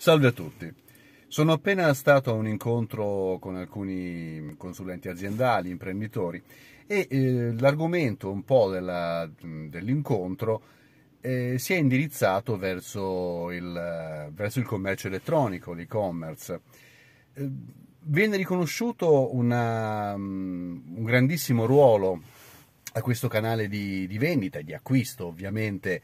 Salve a tutti. Sono appena stato a un incontro con alcuni consulenti aziendali, imprenditori e eh, l'argomento un po' dell'incontro eh, si è indirizzato verso il, verso il commercio elettronico, l'e-commerce. Eh, viene riconosciuto una, mm, un grandissimo ruolo a questo canale di, di vendita e di acquisto ovviamente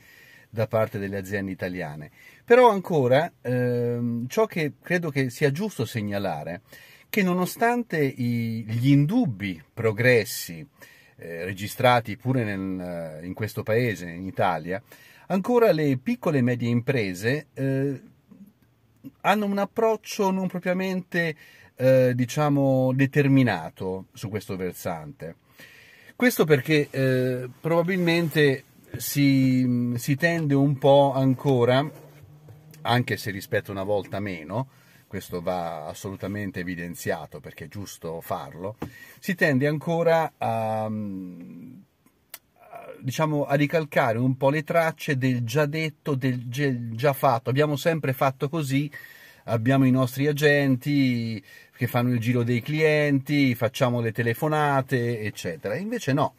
da parte delle aziende italiane. Però ancora ehm, ciò che credo che sia giusto segnalare che nonostante i, gli indubbi progressi eh, registrati pure nel, eh, in questo paese, in Italia, ancora le piccole e medie imprese eh, hanno un approccio non propriamente eh, diciamo determinato su questo versante. Questo perché eh, probabilmente si, si tende un po' ancora, anche se rispetto una volta meno, questo va assolutamente evidenziato perché è giusto farlo, si tende ancora a, mm, diciamo, a ricalcare un po' le tracce del già detto, del già fatto. Abbiamo sempre fatto così, abbiamo i nostri agenti che fanno il giro dei clienti, facciamo le telefonate, eccetera. Invece no,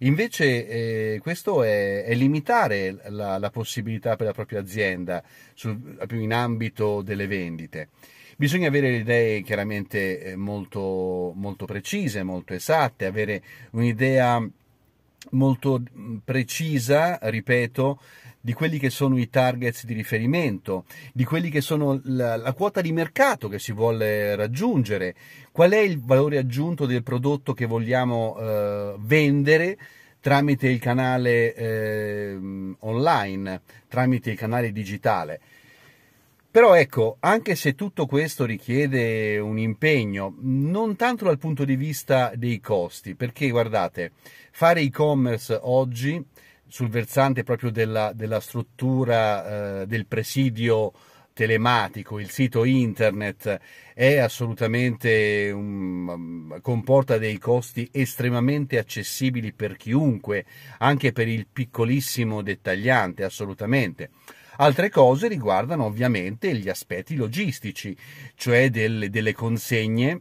Invece eh, questo è, è limitare la, la, possibilità per la propria azienda sul, in ambito delle vendite. Bisogna avere le idee chiaramente eh, molto, molto precise, molto esatte, avere un'idea molto mm, precisa, ripeto, di quelli che sono i targets di riferimento, di quelli che sono la, la, quota di mercato che si vuole raggiungere, qual è il valore aggiunto del prodotto che vogliamo eh, vendere tramite il canale eh, online, tramite il canale digitale. Però ecco, anche se tutto questo richiede un impegno, non tanto dal punto di vista dei costi, perché guardate, fare e-commerce oggi sul versante proprio della, della struttura eh, del presidio telematico, il sito internet è assolutamente um, comporta dei costi estremamente accessibili per chiunque, anche per il piccolissimo dettagliante, assolutamente. Altre cose riguardano ovviamente gli aspetti logistici, cioè delle, delle consegne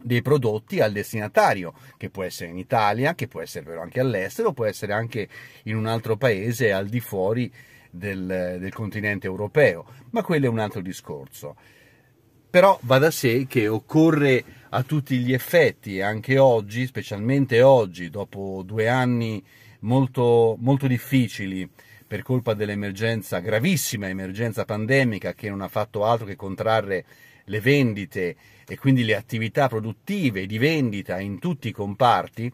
dei prodotti al destinatario, che può essere in Italia, che può essere però anche all'estero, può essere anche in un altro paese al di fuori del, del continente europeo, ma quello è un altro discorso. Però va da sé che occorre a tutti gli effetti, anche oggi, specialmente oggi, dopo due anni molto, molto difficili, per colpa dell'emergenza, gravissima emergenza pandemica che non ha fatto altro che contrarre le vendite e quindi le attività produttive di vendita in tutti i comparti,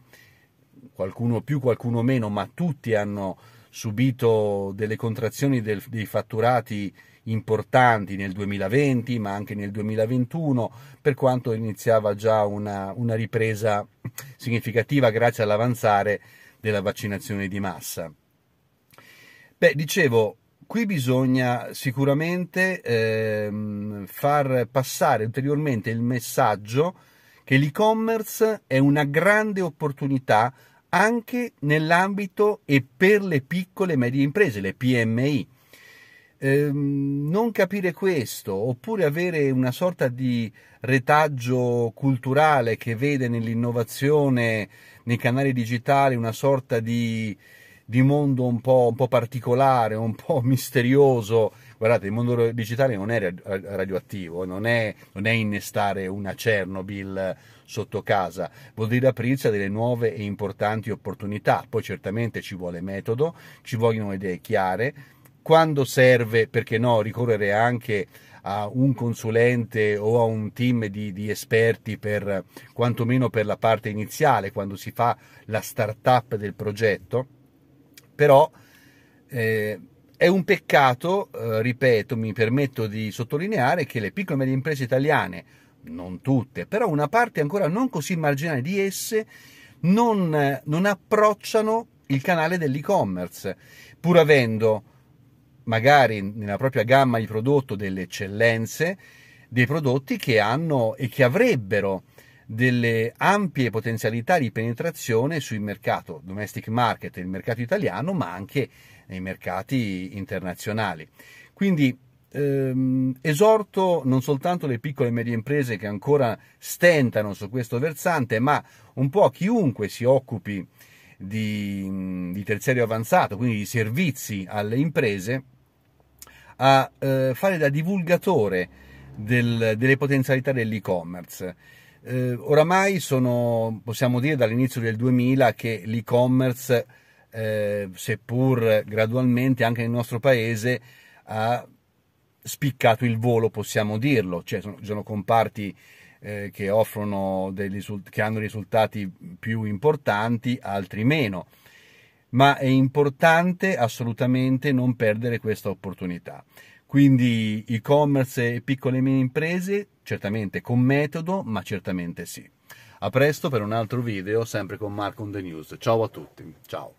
qualcuno più, qualcuno meno, ma tutti hanno subito delle contrazioni del, dei fatturati importanti nel 2020, ma anche nel 2021, per quanto iniziava già una, una ripresa significativa grazie all'avanzare della vaccinazione di massa. Beh, dicevo, qui bisogna sicuramente ehm, far passare ulteriormente il messaggio che l'e-commerce è una grande opportunità anche nell'ambito e per le piccole e medie imprese, le PMI. Ehm, non capire questo oppure avere una sorta di retaggio culturale che vede nell'innovazione nei canali digitali una sorta di di mondo un po', un po', particolare, un po' misterioso. Guardate, il mondo digitale non è radioattivo, non è, non è innestare una Chernobyl sotto casa, vuol dire aprirsi a delle nuove e importanti opportunità. Poi certamente ci vuole metodo, ci vogliono idee chiare. Quando serve, perché no, ricorrere anche a un consulente o a un team di, di, esperti per quantomeno per la parte iniziale, quando si fa la start-up del progetto però eh, è un peccato, eh, ripeto, mi permetto di sottolineare che le piccole e medie imprese italiane, non tutte, però una parte ancora non così marginale di esse, non, non approcciano il canale dell'e-commerce, pur avendo magari nella propria gamma di prodotto delle eccellenze, dei prodotti che hanno e che avrebbero delle ampie potenzialità di penetrazione sul mercato domestic market, il mercato italiano, ma anche nei mercati internazionali. Quindi ehm, esorto non soltanto le piccole e medie imprese che ancora stentano su questo versante, ma un po' chiunque si occupi di, di terziario avanzato, quindi di servizi alle imprese, a eh, fare da divulgatore del, delle potenzialità dell'e-commerce eh, oramai sono, possiamo dire dall'inizio del 2000 che l'e-commerce, eh, seppur gradualmente anche nel nostro paese, ha spiccato il volo, possiamo dirlo, cioè sono, sono comparti eh, che, risult- che hanno risultati più importanti, altri meno, ma è importante assolutamente non perdere questa opportunità. Quindi e-commerce e piccole e mie imprese, certamente con metodo, ma certamente sì. A presto per un altro video, sempre con Marco on the News. Ciao a tutti, ciao.